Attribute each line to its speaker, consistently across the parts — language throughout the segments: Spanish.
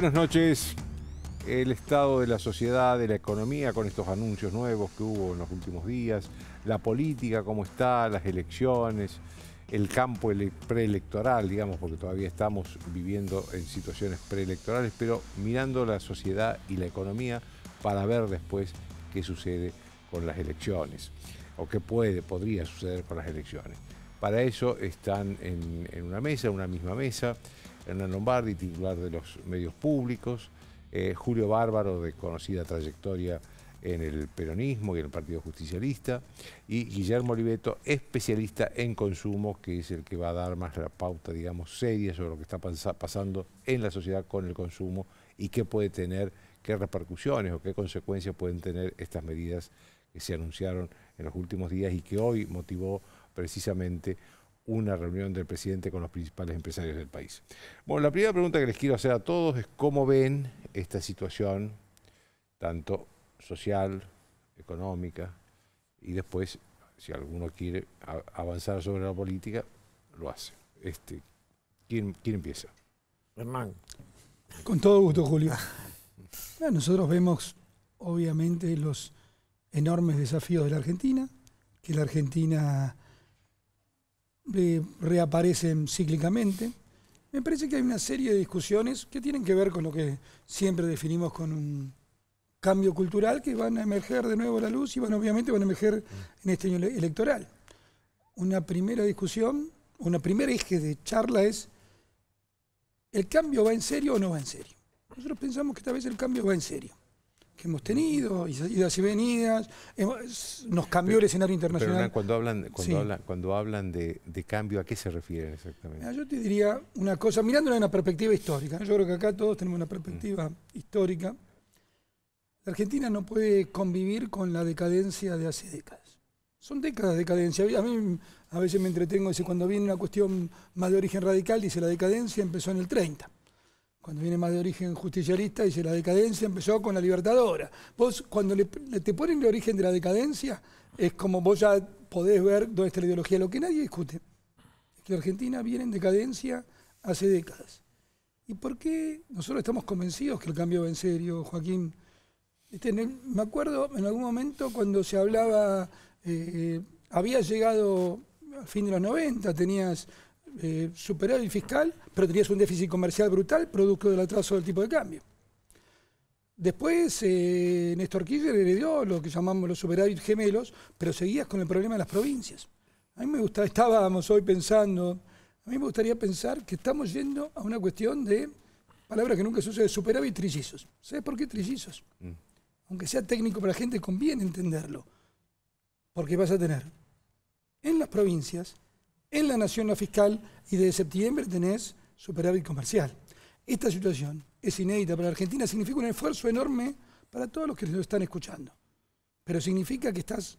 Speaker 1: Buenas noches. El estado de la sociedad, de la economía, con estos anuncios nuevos que hubo en los últimos días, la política, cómo está, las elecciones, el campo preelectoral, digamos, porque todavía estamos viviendo en situaciones preelectorales, pero mirando la sociedad y la economía para ver después qué sucede con las elecciones, o qué puede, podría suceder con las elecciones. Para eso están en, una mesa, en una misma mesa, Hernán Lombardi, titular de los medios públicos, eh, Julio Bárbaro, de conocida trayectoria en el peronismo y en el Partido Justicialista, y Guillermo Oliveto, especialista en consumo, que es el que va a dar más la pauta, digamos, seria sobre lo que está pasando en la sociedad con el consumo y qué puede tener, qué repercusiones o qué consecuencias pueden tener estas medidas que se anunciaron en los últimos días y que hoy motivó precisamente una reunión del presidente con los principales empresarios del país. Bueno, la primera pregunta que les quiero hacer a todos es cómo ven esta situación, tanto social, económica, y después, si alguno quiere avanzar sobre la política, lo hace. Este, ¿quién, quién empieza?
Speaker 2: Hernán. Con todo gusto, Julio. nosotros vemos, obviamente, los enormes desafíos de la Argentina, que la Argentina reaparecen cíclicamente. Me parece que hay una serie de discusiones que tienen que ver con lo que siempre definimos con un cambio cultural que van a emerger de nuevo a la luz y van obviamente van a emerger en este año electoral. Una primera discusión, una primera eje de charla es ¿el cambio va en serio o no va en serio? Nosotros pensamos que esta vez el cambio va en serio que hemos tenido, idas y venidas, nos cambió el escenario internacional. Pero,
Speaker 1: cuando hablan, cuando hablan, de, cambio, ¿a qué se refieren
Speaker 2: exactamente? yo te diría una cosa, mirándola en una perspectiva histórica, ¿eh? yo creo que acá todos tenemos una perspectiva mm. histórica. La Argentina no puede convivir con la decadencia de hace décadas. Son décadas de decadencia. A mí a veces me entretengo, cuando viene una cuestión más de origen radical, dice la decadencia empezó en el 30 cuando viene más de origen justicialista, dice la decadencia empezó con la libertadora. Vos, cuando te ponen el origen de la decadencia, es como vos ya podés ver dónde está la ideología, lo que nadie discute. Es que Argentina viene en decadencia hace décadas. ¿Y por qué nosotros estamos convencidos que el cambio va en serio, Joaquín? Este, me acuerdo en algún momento cuando se hablaba, eh, eh, había llegado al fin de los 90, tenías eh, superávit fiscal, pero tenías un déficit comercial brutal, producto del atraso del tipo de cambio. Después, eh, Néstor Kirchner heredó lo que llamamos los superávit gemelos, pero seguías con el problema de las provincias. A mí me gusta, estábamos hoy pensando, a mí me gustaría pensar que estamos yendo a una cuestión de, palabra que nunca se de superávit trillizos. ¿Sabes por qué trillizos? Mm. Aunque sea técnico para la gente, conviene entenderlo. Porque vas a tener en las provincias en la nación la fiscal y desde septiembre tenés superávit comercial. Esta situación es inédita para la Argentina, significa un esfuerzo enorme para todos los que nos están escuchando. Pero significa que estás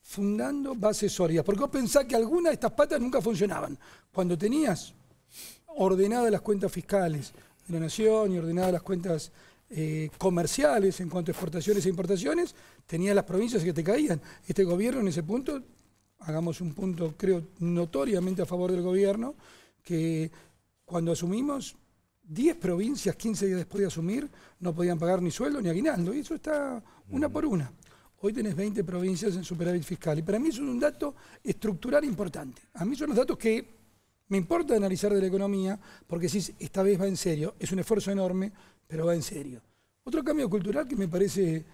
Speaker 2: fundando bases sólidas. Porque vos pensás que algunas de estas patas nunca funcionaban. Cuando tenías ordenadas las cuentas fiscales de la nación y ordenadas las cuentas eh, comerciales en cuanto a exportaciones e importaciones, tenías las provincias que te caían. Este gobierno en ese punto hagamos un punto, creo, notoriamente a favor del gobierno, que cuando asumimos, 10 provincias 15 días después de asumir no podían pagar ni sueldo ni aguinaldo, y eso está una mm. por una. Hoy tenés 20 provincias en superávit fiscal, y para mí eso es un dato estructural importante. A mí son los datos que me importa analizar de la economía, porque si esta vez va en serio, es un esfuerzo enorme, pero va en serio. Otro cambio cultural que me parece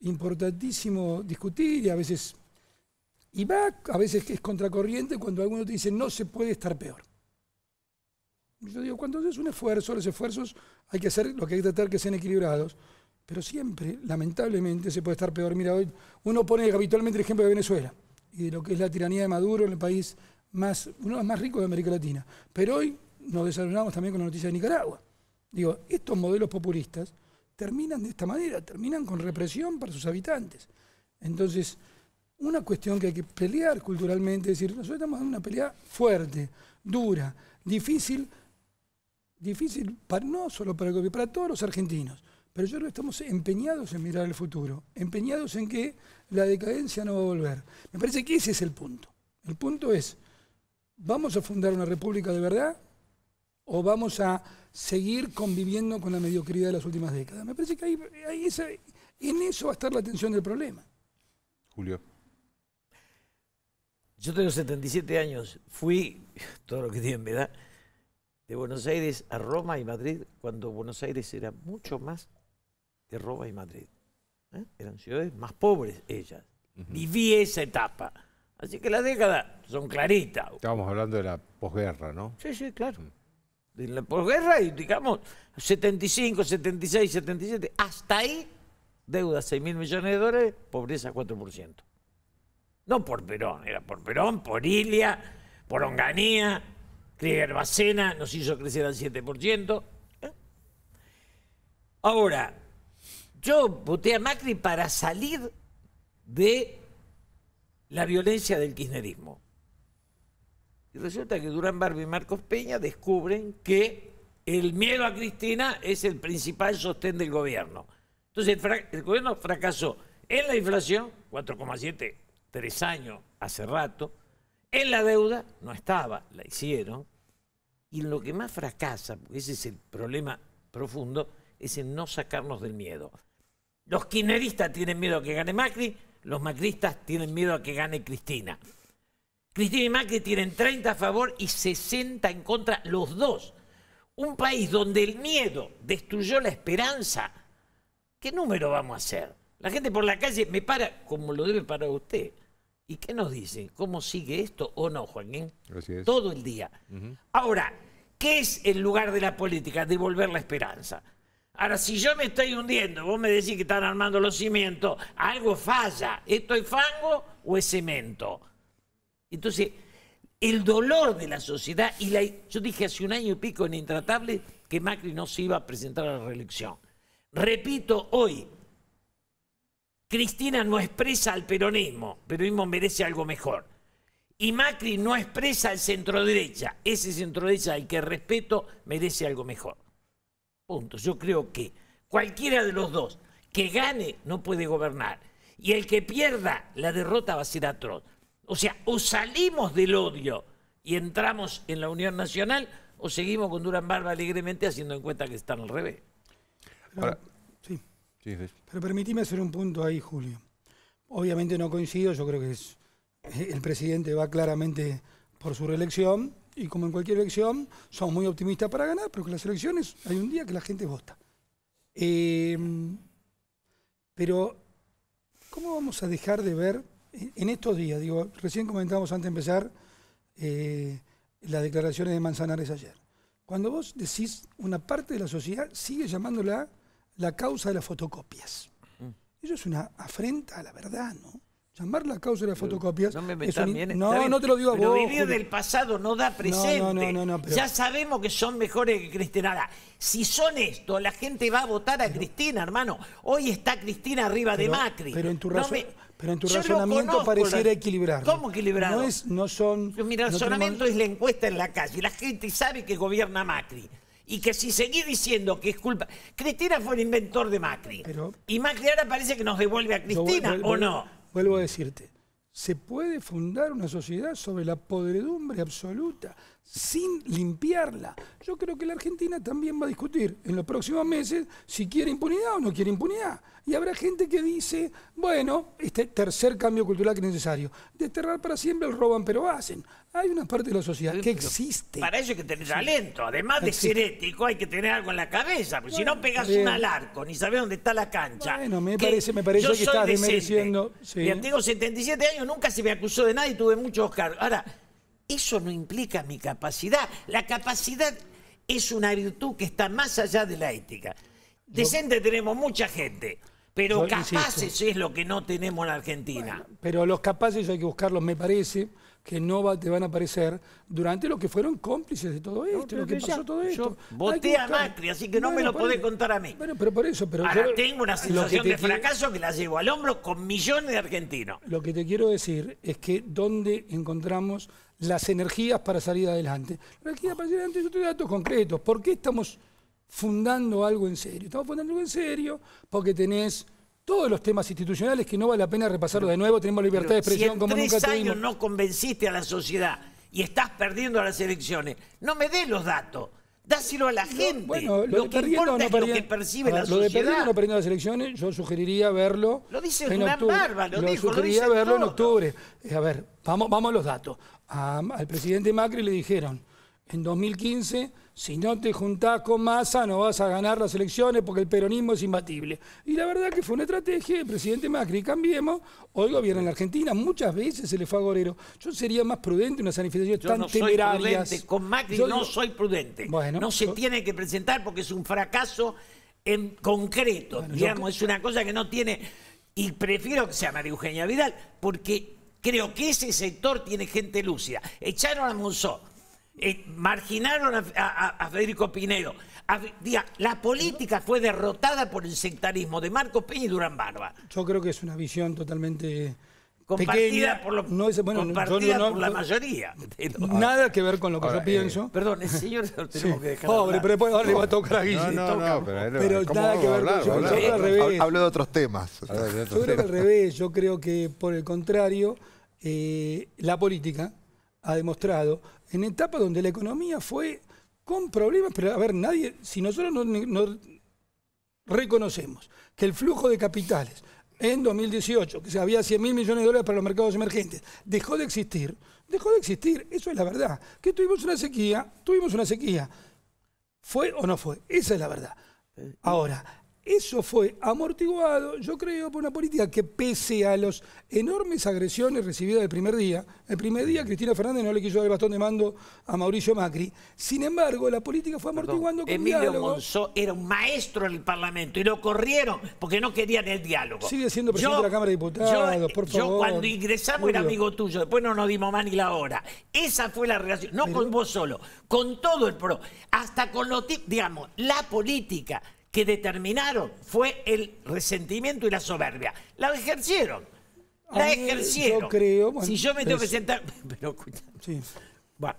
Speaker 2: importantísimo discutir y a veces y va, a veces que es contracorriente, cuando alguno te dice, no se puede estar peor. Yo digo, cuando es un esfuerzo, los esfuerzos hay que hacer lo que hay que tratar que sean equilibrados, pero siempre, lamentablemente, se puede estar peor. Mira, hoy uno pone habitualmente el ejemplo de Venezuela y de lo que es la tiranía de Maduro en el país más, uno de los más ricos de América Latina. Pero hoy nos desarrollamos también con la noticia de Nicaragua. Digo, estos modelos populistas terminan de esta manera, terminan con represión para sus habitantes. Entonces, una cuestión que hay que pelear culturalmente, es decir, nosotros estamos en una pelea fuerte, dura, difícil, difícil para, no solo para el para todos los argentinos. Pero yo creo estamos empeñados en mirar el futuro, empeñados en que la decadencia no va a volver. Me parece que ese es el punto. El punto es, ¿vamos a fundar una república de verdad o vamos a seguir conviviendo con la mediocridad de las últimas décadas? Me parece que ahí, en eso va a estar la atención del problema.
Speaker 3: Julio. Yo tengo 77 años, fui, todo lo que tiene en da, de Buenos Aires a Roma y Madrid, cuando Buenos Aires era mucho más que Roma y Madrid. ¿eh? Eran ciudades más pobres ellas. Viví esa etapa. Así que las décadas son claritas. Estábamos
Speaker 1: hablando de la posguerra, ¿no?
Speaker 3: Sí, sí, claro. Mm. De la posguerra y, digamos, 75, 76, 77, hasta ahí, deuda 6 mil millones de dólares, pobreza 4%. No por Perón, era por Perón, por Ilia, por Onganía, Krieger Bacena nos hizo crecer al 7%. ¿eh? Ahora, yo voté a Macri para salir de la violencia del kirchnerismo. Y resulta que Durán Barbie, y Marcos Peña descubren que el miedo a Cristina es el principal sostén del gobierno. Entonces el gobierno fracasó en la inflación, 4,7 tres años, hace rato. En la deuda no estaba, la hicieron. Y lo que más fracasa, ese es el problema profundo, es en no sacarnos del miedo. Los kirchneristas tienen miedo a que gane Macri, los macristas tienen miedo a que gane Cristina. Cristina y Macri tienen 30 a favor y 60 en contra, los dos. Un país donde el miedo destruyó la esperanza, ¿qué número vamos a hacer? La gente por la calle me para como lo debe parar usted. ¿Y qué nos dicen? ¿Cómo sigue esto o no, Joaquín? Todo el día. Ahora, ¿qué es el lugar de la política? Devolver la esperanza. Ahora, si yo me estoy hundiendo, vos me decís que están armando los cimientos, algo falla. ¿Esto es fango o es cemento? Entonces, el dolor de la sociedad, y yo dije hace un año y pico en Intratable que Macri no se iba a presentar a la reelección. Repito hoy, Cristina no expresa al peronismo, peronismo merece algo mejor. Y Macri no expresa al centro derecha, ese centro derecha al que respeto merece algo mejor. Punto. Yo creo que cualquiera de los dos que gane no puede gobernar. Y el que pierda, la derrota va a ser atroz. O sea, o salimos del odio y entramos en la Unión Nacional, o seguimos con Durán Barba alegremente haciendo en cuenta que están al revés.
Speaker 2: Pero permitime hacer un punto ahí, Julio. Obviamente no coincido, yo creo que eh, el presidente va claramente por su reelección y como en cualquier elección somos muy optimistas para ganar, pero que las elecciones hay un día que la gente vota. Eh, pero, ¿cómo vamos a dejar de ver eh, en estos días? Digo, recién comentamos antes de empezar las declaraciones de Manzanares ayer. Cuando vos decís una parte de la sociedad sigue llamándola la causa de las fotocopias. Mm. Eso es una afrenta a la verdad, ¿no? Llamar la
Speaker 3: causa de las fotocopias. No me bien. No, no te lo digo a pero Vivir del pasado no da presente. No, no, no, Ya sabemos que son mejores que Cristina. si son esto, la gente va a votar a Cristina, hermano. Hoy está Cristina arriba de Macri. Pero en tu, razonamiento pareciera equilibrar. ¿Cómo equilibrado? No,
Speaker 2: no son.
Speaker 3: Mi razonamiento es la encuesta en la calle. La gente sabe que gobierna Macri y que si seguís diciendo que es culpa... Cristina fue el inventor de Macri. y Macri ahora parece que nos devuelve a Cristina, ¿o no?
Speaker 2: Vuelvo a decirte, se puede fundar una sociedad sobre la podredumbre absoluta, sin limpiarla. Yo creo que la Argentina también va a discutir en los próximos meses si quiere impunidad o no quiere impunidad. Y habrá gente que dice, bueno, este tercer cambio cultural que es necesario, desterrar para siempre el roban pero hacen. Hay una parte de la sociedad que existe. Para
Speaker 3: eso hay que tener talento. Además de ser ético, hay que tener algo en la cabeza. Porque si no pegas un alarco, ni sabes dónde está la cancha. Bueno, me parece, me parece que estás desmereciendo. Y 77 años, nunca se me acusó de nada y tuve muchos cargos. Ahora, eso no implica mi capacidad. La capacidad es una virtud que está más allá de la ética. Decente tenemos mucha gente. Pero capaces es lo que no tenemos en Argentina. pero los
Speaker 2: capaces hay que buscarlos, me parece que no te van a aparecer durante lo que fueron cómplices de todo esto, lo que pasó todo esto. Voté a Macri, así que no me lo podés contar a mí. Bueno, pero por eso...
Speaker 3: Pero Ahora tengo una sensación de fracaso que la llevo al hombro con millones de argentinos. Lo que te quiero
Speaker 2: decir es que dónde encontramos las energías para salir adelante. Las energías para salir adelante, yo datos concretos. ¿Por qué estamos fundando algo en serio. Estamos fundando algo en serio porque tenés todos los temas institucionales que no vale la pena repasarlo de nuevo, tenemos libertad de expresión si en como tres nunca años tuvimos.
Speaker 3: no convenciste a la sociedad y estás perdiendo las elecciones, no me des los datos. Dáselo a la gente. lo, que importa es lo que percibe la sociedad. Lo de perdiendo o
Speaker 2: no perdiendo las elecciones, yo sugeriría verlo.
Speaker 3: Lo dice Durán Barba, lo, lo dijo, sugeriría verlo en
Speaker 2: octubre. Eh, a ver, vamos, vamos a los datos. al presidente Macri le dijeron en 2015, si no te juntás con Massa no vas a ganar las elecciones porque el peronismo es imbatible. Y la verdad que fue una estrategia del presidente Macri, cambiemos, hoy gobierna en la Argentina, muchas veces se le fue a Gorero. Yo sería más prudente en tan Yo no Soy prudente. Con Macri no soy
Speaker 3: prudente. no se tiene que presentar porque es un fracaso en concreto, digamos, es una cosa que no tiene... Y prefiero que sea María Eugenia Vidal, porque creo que ese sector tiene gente lúcida. Echaron a Monzó, eh, marginaron a, Federico Pinedo. la política fue derrotada por el sectarismo de Marco Peña y Durán Barba.
Speaker 2: Yo creo que es una visión totalmente compartida por,
Speaker 3: la mayoría.
Speaker 2: nada que ver con lo que yo pienso. Eh, perdón, el señor lo tenemos que dejar. Pobre, pero después ahora le va a tocar a Guille. No, no, pero, pero nada que ver Hablo de otros
Speaker 4: temas. yo creo que al
Speaker 2: revés, yo creo que por el contrario, eh, la política ha demostrado, en etapas donde la economía fue con problemas, pero a ver, nadie, si nosotros no, reconocemos que el flujo de capitales en 2018, que había 100 mil millones de dólares para los mercados emergentes, dejó de existir, dejó de existir, eso es la verdad. Que tuvimos una sequía, tuvimos una sequía. ¿Fue o no fue? Esa es la verdad. Ahora, eso fue amortiguado, yo creo, por una política que pese a las enormes agresiones recibidas el primer día, el primer día Cristina Fernández no le quiso dar el bastón de mando a Mauricio Macri, sin embargo la política fue amortiguando con Emilio diálogo.
Speaker 3: era un maestro en el Parlamento y lo corrieron porque no querían el diálogo. Sigue siendo presidente de la Cámara
Speaker 2: de Diputados, yo, por favor. Yo cuando
Speaker 3: ingresamos era amigo tuyo, después no nos dimos más ni la hora. Esa fue la relación, no con vos solo, con todo el PRO, hasta con los... Digamos, la política que determinaron fue el resentimiento y la soberbia. La ejercieron. La ejercieron. creo, si yo me tengo que sentar. Pero cuidado. Bueno,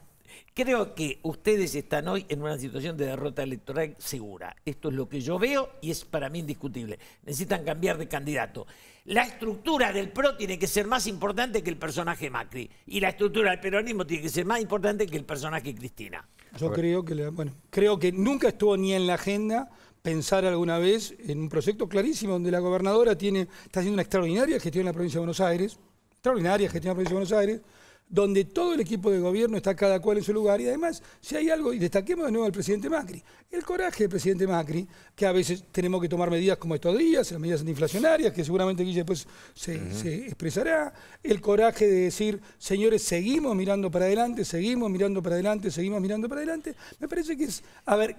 Speaker 3: creo que ustedes están hoy en una situación de derrota electoral segura. Esto es lo que yo veo y es para mí indiscutible. Necesitan cambiar de candidato. La estructura del PRO tiene que ser más importante que el personaje Macri. Y la estructura del peronismo tiene que ser más importante que el personaje Cristina.
Speaker 2: Yo creo que, bueno, creo que nunca estuvo ni en la agenda pensar alguna vez en un proyecto clarísimo donde la gobernadora tiene, está haciendo una extraordinaria gestión en la provincia de Buenos Aires, extraordinaria gestión en la provincia de Buenos Aires, donde todo el equipo de gobierno está cada cual en su lugar y además, si hay algo, y destaquemos de nuevo al presidente Macri, el coraje del presidente Macri, que a veces tenemos que tomar medidas como estos días, las medidas antiinflacionarias, que seguramente Guille después se, se expresará, el coraje de decir, señores, seguimos mirando para adelante, seguimos mirando para adelante, seguimos mirando para adelante, me parece que es, a ver,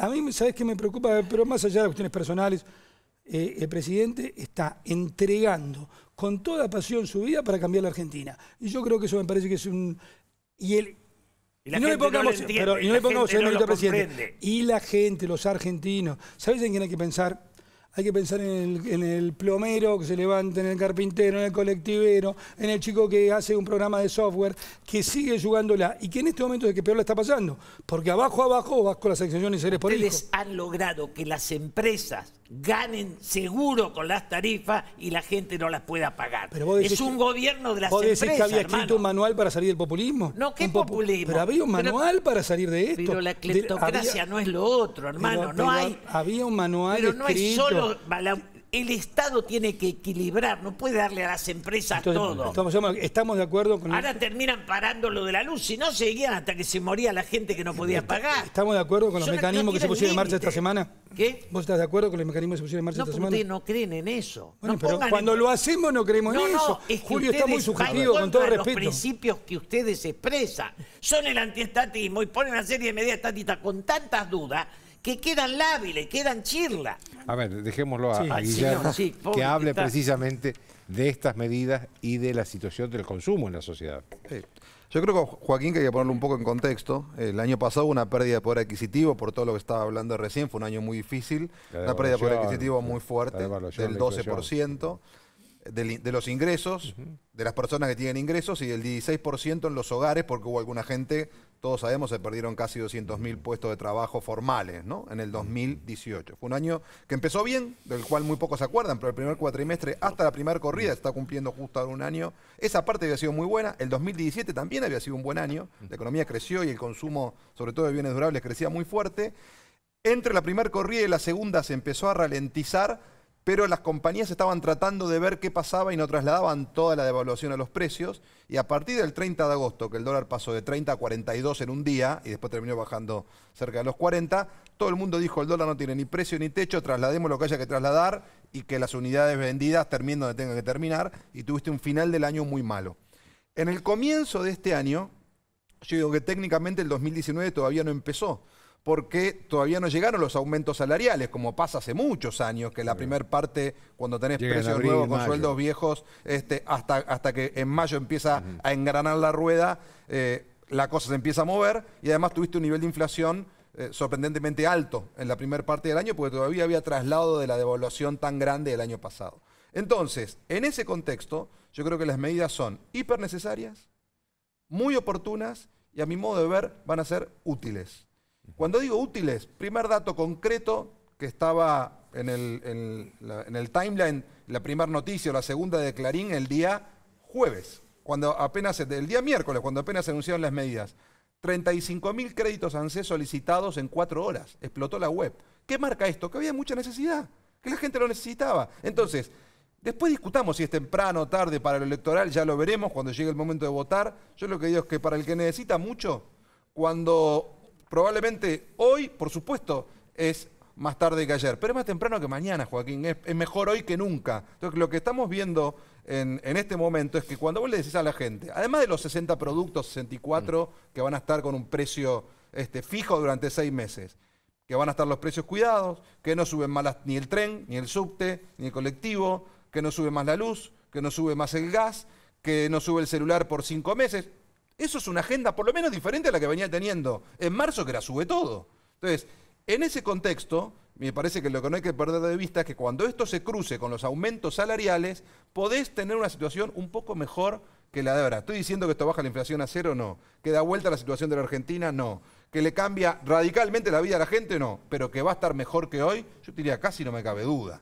Speaker 2: a mí, ¿sabes qué me preocupa? Pero más allá de cuestiones personales, eh, el presidente está entregando con toda pasión su vida para cambiar la Argentina. Y yo creo que eso me parece que es un... Y el, y, no le pongamos, no y no presidente. Y la gente, los argentinos, ¿sabes en quién hay que pensar? Hay que pensar en el, plomero que se levanta, en el carpintero, en el colectivero, en el chico que hace un programa de software, que sigue jugándola y que en este momento es el que peor la está pasando. Porque abajo, abajo
Speaker 3: vas con las excepciones y seres por Ustedes han logrado que las empresas ganen seguro con las tarifas y la gente no las pueda pagar. es un gobierno de las ¿Vos decís empresas, que había escrito
Speaker 2: un manual para salir del populismo? No, ¿qué populismo? Pero había un manual para salir de esto. Pero la cleptocracia no es lo otro, hermano. no hay, había un manual Pero no es solo
Speaker 3: el Estado tiene que equilibrar, no puede darle a las empresas todo.
Speaker 2: Estamos, de acuerdo
Speaker 3: con... Ahora terminan parando lo de la luz, y no seguían hasta que se moría la gente que no podía pagar.
Speaker 2: ¿Estamos de acuerdo con los mecanismos que se pusieron en marcha esta semana? ¿Qué? ¿Vos estás de acuerdo con los
Speaker 3: mecanismos que se pusieron en marcha esta semana? No, ustedes no creen en eso. no pero cuando lo hacemos no creemos en eso. Julio está muy subjetivo, con todo respeto. los principios que ustedes expresan son el antiestatismo y ponen una serie de medidas estatistas con tantas dudas que quedan lábiles, quedan chirla.
Speaker 1: A ver, dejémoslo a, que hable precisamente de estas medidas y de
Speaker 4: la situación del consumo en la sociedad. Yo creo que Joaquín, quería hay ponerlo un poco en contexto, el año pasado una pérdida de poder adquisitivo, por todo lo que estaba hablando recién, fue un año muy difícil, una pérdida de poder adquisitivo muy fuerte, del 12% de, los ingresos, de las personas que tienen ingresos y del 16% en los hogares, porque hubo alguna gente, todos sabemos, se perdieron casi 200.000 puestos de trabajo formales ¿no? en el 2018. Fue un año que empezó bien, del cual muy pocos se acuerdan, pero el primer cuatrimestre hasta la primera corrida está cumpliendo justo un año. Esa parte había sido muy buena. El 2017 también había sido un buen año. La economía creció y el consumo, sobre todo de bienes durables, crecía muy fuerte. Entre la primera corrida y la segunda se empezó a ralentizar pero las compañías estaban tratando de ver qué pasaba y no trasladaban toda la devaluación a los precios. Y a partir del 30 de agosto, que el dólar pasó de 30 a 42 en un día y después terminó bajando cerca de los 40, todo el mundo dijo el dólar no tiene ni precio ni techo, traslademos lo que haya que trasladar y que las unidades vendidas terminen donde tengan que terminar y tuviste un final del año muy malo. En el comienzo de este año, yo digo que técnicamente el 2019 todavía no empezó porque todavía no llegaron los aumentos salariales, como pasa hace muchos años, que la primera parte, cuando tenés precios nuevos con sueldos viejos, este, hasta, que en mayo empieza a engranar la rueda, eh, la cosa se empieza a mover y además tuviste un nivel de inflación eh, sorprendentemente alto en la primera parte del año, porque todavía había traslado de la devaluación tan grande del año pasado. Entonces, en ese contexto, yo creo que las medidas son hiper necesarias, muy oportunas y a mi modo de ver van a ser útiles. Cuando digo útiles, primer dato concreto que estaba en el, timeline, la primera noticia o la segunda de Clarín el día jueves, cuando apenas, el día miércoles, cuando apenas se anunciaron las medidas. 35.000 créditos han sido solicitados en cuatro horas. Explotó la web. ¿Qué marca esto? Que había mucha necesidad, que la gente lo necesitaba. Entonces, después discutamos si es temprano o tarde para el electoral, ya lo veremos cuando llegue el momento de votar. Yo lo que digo es que para el que necesita mucho, cuando probablemente hoy, por supuesto, es más tarde que ayer, pero es más temprano que mañana, Joaquín, es, mejor hoy que nunca. Entonces, lo que estamos viendo en, este momento es que cuando vos le decís a la gente, además de los 60 productos, 64 mm. que van a estar con un precio este, fijo durante seis meses, que van a estar los precios cuidados, que no suben más ni el tren, ni el subte, ni el colectivo, que no sube más la luz, que no sube más el gas, que no sube el celular por cinco meses, eso es una agenda por lo menos diferente a la que venía teniendo en marzo, que era sube todo. Entonces, en ese contexto, me parece que lo que no hay que perder de vista es que cuando esto se cruce con los aumentos salariales, podés tener una situación un poco mejor que la de ahora. ¿Estoy diciendo que esto baja la inflación a cero? No. ¿Que da vuelta la situación de la Argentina? No. ¿Que le cambia radicalmente la vida a la gente? No. Pero que va a estar mejor que hoy, yo diría casi no me cabe duda.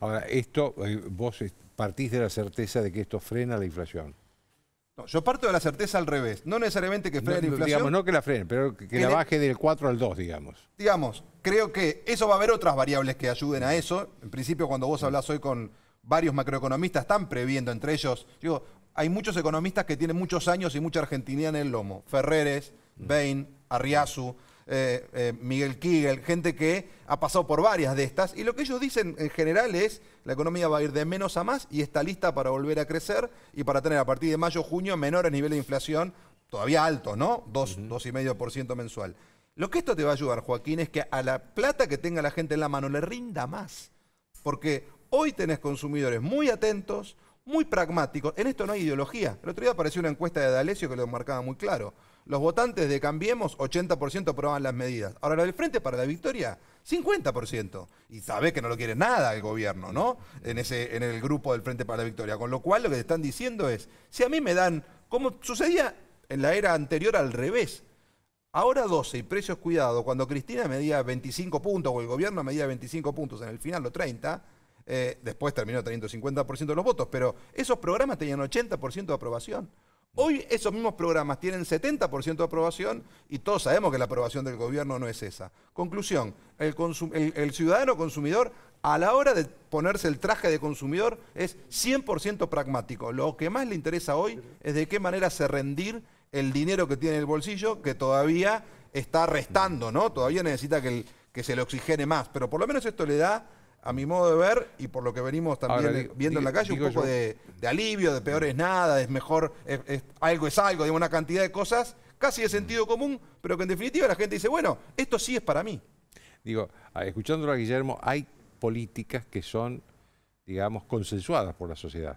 Speaker 1: Ahora, esto, eh, vos partís de la certeza de que esto frena la inflación
Speaker 4: yo parto de la certeza al revés. No necesariamente que frene la inflación. no que la frene, pero que, la baje del 4 al 2, digamos. Digamos, creo que eso va a haber otras variables que ayuden a eso. En principio, cuando vos hablas hoy con varios macroeconomistas, están previendo entre ellos. Digo, hay muchos economistas que tienen muchos años y mucha argentinidad en el lomo. Ferreres, mm. Bain, Arriazu. Eh, eh, Miguel Kigel, gente que ha pasado por varias de estas. Y lo que ellos dicen en general es, la economía va a ir de menos a más y está lista para volver a crecer y para tener a partir de mayo, junio, menores nivel de inflación, todavía alto, ¿no? 2, 2,5% mensual. Lo que esto te va a ayudar, Joaquín, es que a la plata que tenga la gente en la mano le rinda más. Porque hoy tenés consumidores muy atentos, muy pragmáticos. En esto no hay ideología. El otro día apareció una encuesta de D'Alessio que lo marcaba muy claro. Los votantes de Cambiemos, 80% aprueban las medidas. Ahora, la del Frente para la Victoria, 50%. Y sabe que no lo quiere nada el gobierno, ¿no? En, ese, en el grupo del Frente para la Victoria. Con lo cual, lo que están diciendo es, si a mí me dan, como sucedía en la era anterior al revés, ahora 12 y precios cuidado, cuando Cristina medía 25 puntos o el gobierno medía 25 puntos, en el final los 30, eh, después terminó teniendo 50% de los votos, pero esos programas tenían 80% de aprobación. Hoy esos mismos programas tienen 70% de aprobación y todos sabemos que la aprobación del gobierno no es esa. Conclusión, el, ciudadano consumidor a la hora de ponerse el traje de consumidor es 100% pragmático. Lo que más le interesa hoy es de qué manera se rendir el dinero que tiene en el bolsillo, que todavía está restando, ¿no? Todavía necesita que se le oxigene más, pero por lo menos esto le da a mi modo de ver, y por lo que venimos también viendo en la calle, un poco de, alivio, de peor es nada, es mejor, es, algo es algo, de una cantidad de cosas casi de sentido común, pero que en definitiva la gente dice, bueno, esto sí es para mí.
Speaker 1: Digo, escuchándolo a Guillermo, hay políticas que son, digamos, consensuadas por la sociedad.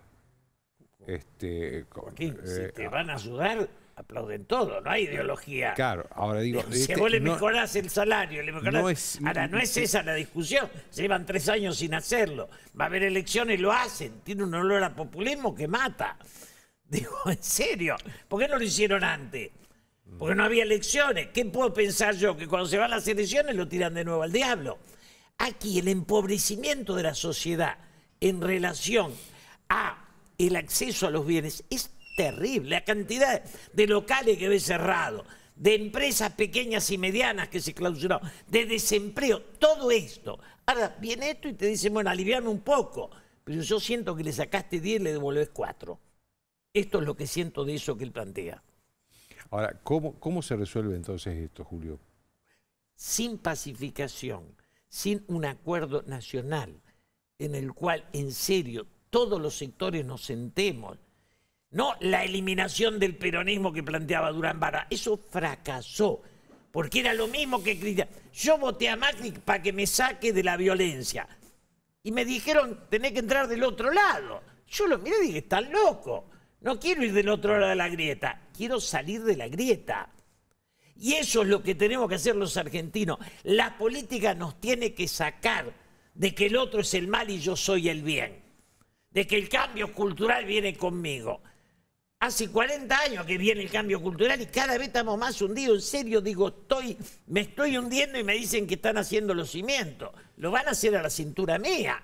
Speaker 1: Este, qué? Eh, te ah. van
Speaker 3: a ayudar aplauden todo, no hay ideología.
Speaker 1: Claro, ahora digo. Si vos le
Speaker 3: el salario, le mejorás. ahora, no es eh, esa la discusión. Se llevan tres años sin hacerlo. Va a haber elecciones, lo hacen. Tiene un olor a populismo que mata. Digo, en serio, ¿por qué no lo hicieron antes? Porque no había elecciones. ¿Qué puedo pensar yo? Que cuando se van las elecciones lo tiran de nuevo al diablo. Aquí el empobrecimiento de la sociedad en relación a el acceso a los bienes es terrible. La cantidad de locales que ve cerrado, de empresas pequeñas y medianas que se clausuraron, de desempleo, todo esto. Ahora viene esto y te dicen, bueno, aliviame un poco, pero yo siento que le sacaste 10 y le devolvés 4. Esto es lo que siento de eso que él plantea.
Speaker 1: Ahora, ¿cómo, cómo se resuelve entonces esto, Julio?
Speaker 3: Sin pacificación, sin un acuerdo nacional en el cual en serio todos los sectores nos sentemos, no la eliminación del peronismo que planteaba Durán Barra. Eso fracasó, porque era lo mismo que Cristian. Yo voté a Macri para que me saque de la violencia. Y me dijeron, tenés que entrar del otro lado. Yo lo miré y dije, están loco. No quiero ir del otro lado de la grieta, quiero salir de la grieta. Y eso es lo que tenemos que hacer los argentinos. La política nos tiene que sacar de que el otro es el mal y yo soy el bien. De que el cambio cultural viene conmigo. Hace 40 años que viene el cambio cultural y cada vez estamos más hundidos. En serio, digo, estoy, me estoy hundiendo y me dicen que están haciendo los cimientos. Lo van a hacer a la cintura mía.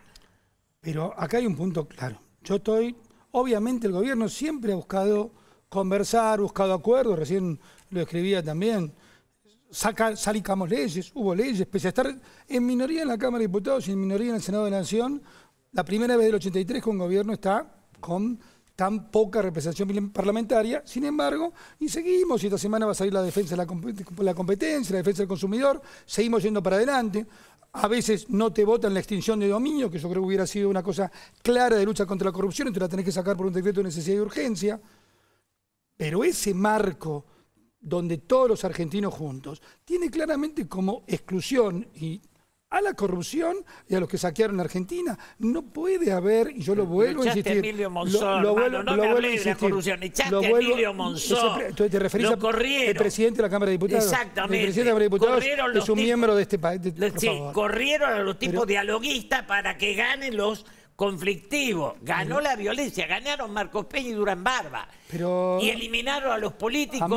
Speaker 2: Pero acá hay un punto claro. Yo estoy, obviamente el gobierno siempre ha buscado conversar, buscado acuerdos, recién lo escribía también. Saca, salicamos leyes, hubo leyes, pese a estar en minoría en la Cámara de Diputados y en minoría en el Senado de la Nación, la primera vez del 83 con gobierno está con tan poca representación parlamentaria. Sin embargo, y seguimos, y esta semana va a salir la defensa de la, competencia, la defensa del consumidor, seguimos yendo para adelante. A veces no te votan la extinción de dominio, que yo creo que hubiera sido una cosa clara de lucha contra la corrupción, entonces la tenés que sacar por un decreto de necesidad y urgencia. Pero ese marco donde todos los argentinos juntos, tiene claramente como exclusión, y a la corrupción y a los que saquearon Argentina. No puede haber, y yo lo vuelvo a insistir. A Emilio Monzón, lo, vuelvo, a no lo me la corrupción, echaste a Emilio Monzón. lo te presidente de la Cámara de Diputados. Exactamente. El presidente de la Cámara de Diputados corrieron es un miembro de este país.
Speaker 3: Sí, corrieron a los tipos dialoguistas para que ganen los conflictivos. ganó la violencia, ganaron Marcos Peña y Durán Barba. Pero, y eliminaron a los políticos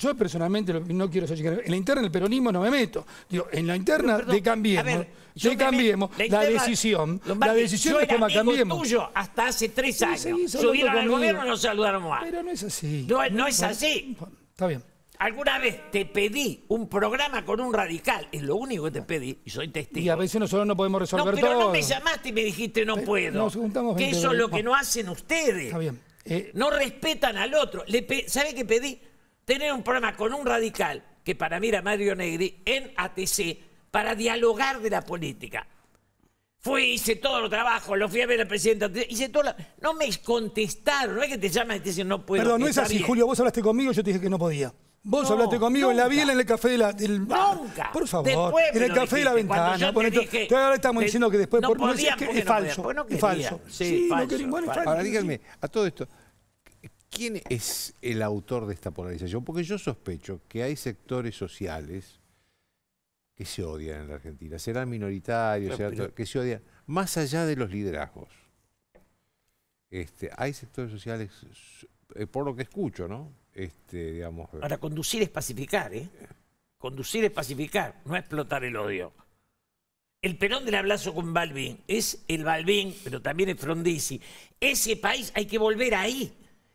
Speaker 2: yo personalmente no quiero ser En la interna del peronismo no me meto. Digo, en la interna de Cambiemos, le Cambiemos, la, decisión, la decisión es que tuyo hasta hace tres años. Subieron al gobierno y saludaron más. Pero no es así.
Speaker 3: No, es así. Está bien. Alguna vez te pedí un programa con un radical, es lo único que te pedí, y soy testigo. Y a veces nosotros no podemos resolver todo. No, pero no me llamaste y me dijiste no eh, puedo. que eso es lo que no hacen ustedes. Está bien. Eh, no respetan al otro. ¿Sabe qué pedí? tener un programa con un radical, que para mí era Mario Negri, en ATC, para dialogar de la política. Fui, hice todo el trabajo, lo fui a ver al presidente, hice todo. lo. No me contestaron, no es que te llaman y te dicen no puedo. Perdón, no es así, Julio,
Speaker 2: vos hablaste conmigo, yo te dije que no podía. Vos hablaste conmigo en la biela, en el café de la. nunca. por favor. en el café de la ventana. Te dije, ahora estamos diciendo que después. No por, no es, es, falso, pues es falso. Sí, sí, falso. Ahora díganme, a todo esto,
Speaker 1: ¿Quién es el autor de esta polarización? Porque yo sospecho que hay sectores sociales que se odian en la Argentina. Serán minoritarios, que se odian. Más allá de los liderazgos. Este, hay sectores sociales, eh, por lo que escucho, ¿no? Este, eh. Ahora,
Speaker 3: conducir es pacificar, ¿eh? Conducir es pacificar, no explotar el odio. El Perón del abrazo con Balvin es el Balvin, pero también es Frondizi. Ese país hay que volver ahí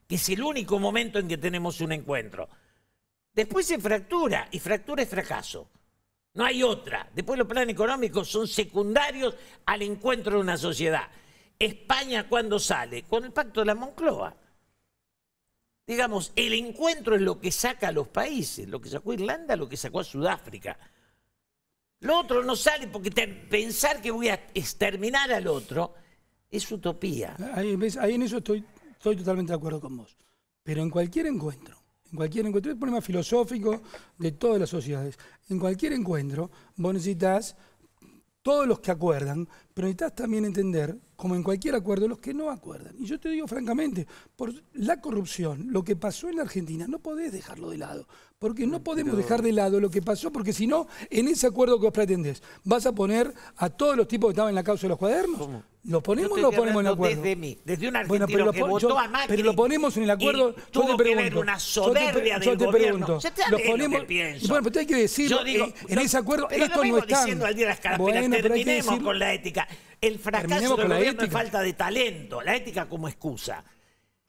Speaker 3: que es el único momento en que tenemos un encuentro. Después se fractura y fractura es fracaso. No hay otra. Después los planes económicos son secundarios al encuentro de una sociedad. España ¿cuándo sale con el pacto de la Moncloa. Digamos, el encuentro es lo que saca a los países, lo que sacó Irlanda, lo que sacó a Sudáfrica. Lo otro no sale porque pensar que voy a exterminar al otro es utopía.
Speaker 2: ahí en eso estoy Estoy totalmente de acuerdo con vos. Pero en cualquier encuentro, en cualquier encuentro, es un problema filosófico de todas las sociedades. En cualquier encuentro, vos necesitas todos los que acuerdan, pero necesitas también entender, como en cualquier acuerdo, los que no acuerdan. Y yo te digo francamente, por la corrupción, lo que pasó en la Argentina, no podés dejarlo de lado, porque no ah, podemos dejar de lado lo que pasó, porque si no, en ese acuerdo que vos pretendés, ¿vas a poner a todos los tipos que estaban en la causa de los cuadernos? ¿Cómo? ¿Lo ponemos o no ponemos en el acuerdo? Desde
Speaker 3: mí, desde un argentino bueno, pero lo que votó Pero lo
Speaker 2: ponemos en el acuerdo, yo te pregunto. una soberbia yo te, yo te pregunto. Yo eh, ponemos, bueno, pero hay que decir, en, ese acuerdo, esto no está. diciendo al día de las terminemos con la ética.
Speaker 3: El fracaso del gobierno ética. es falta de talento, la ética como excusa.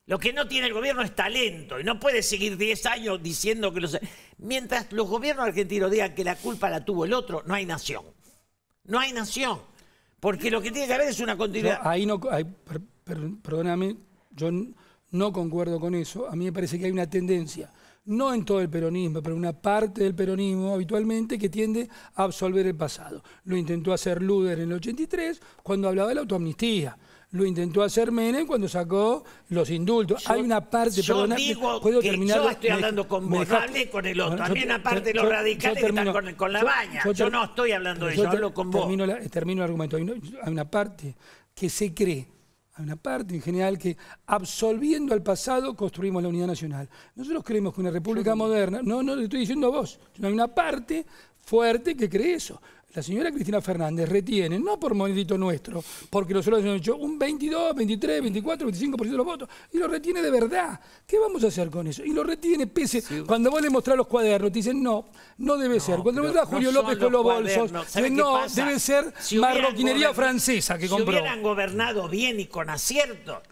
Speaker 3: Lo que no tiene el gobierno es talento y no puede seguir 10 años diciendo que los... Mientras los gobiernos argentinos digan que la culpa la tuvo el otro, no hay nación. No hay nación. Porque lo que tiene que haber es una continuidad. ahí
Speaker 2: no, perdóname, yo no concuerdo con eso. A mí me parece que hay una tendencia, no en todo el peronismo, pero en una parte del peronismo habitualmente que tiende a absolver el pasado. Lo intentó hacer Luder en el 83 cuando hablaba de la autoamnistía lo intentó hacer Menem cuando sacó los indultos. Hay una parte, yo digo que Yo estoy hablando con vos, no hablé con el otro. Hay de los radicales que están con, la baña. Yo, no estoy hablando de eso, hablo con vos. Termino, el argumento. Hay una, parte que se cree hay una parte en general que absolviendo al pasado construimos la unidad nacional. Nosotros creemos que una república moderna, no, no le estoy diciendo a vos, sino hay una parte fuerte que cree eso la señora Cristina Fernández retiene, no por monedito nuestro, porque nosotros hemos hecho un 22, 23, 24, 25% de los votos, y lo retiene de verdad. ¿Qué vamos a hacer con eso? Y lo retiene pese, cuando vos le mostrás los cuadernos, dicen, no, no debe ser. Cuando le mostrás Julio López con los bolsos, no, debe ser marroquinería francesa que compró. Si hubieran
Speaker 3: gobernado bien y con acierto,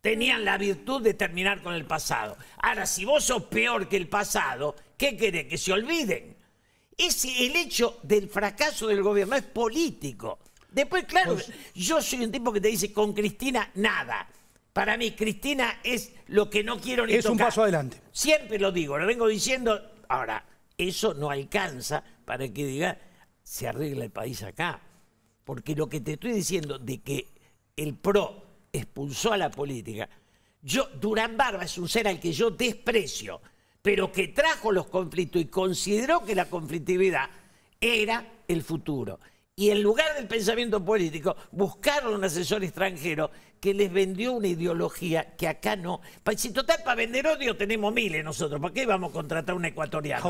Speaker 3: tenían la virtud de terminar con el pasado. Ahora, si vos sos peor que el pasado, ¿qué querés? Que se olviden es el hecho del fracaso del gobierno, es político. Después, claro, pues- yo soy un tipo que te dice, con Cristina nada. Para mí, Cristina es lo que no quiero ni es tocar. Es un paso adelante. Siempre lo digo, lo vengo diciendo. Ahora, eso no alcanza para que diga, se arregla el país acá. Porque lo que te estoy diciendo de que el PRO expulsó a la política, yo, Durán Barba es un ser al que yo desprecio pero que trajo los conflictos y consideró que la conflictividad era el futuro. Y en lugar del pensamiento político, buscaron un asesor extranjero que les vendió una ideología que acá no. Si total, para vender odio tenemos miles nosotros. ¿para qué vamos a contratar a un ecuatoriano?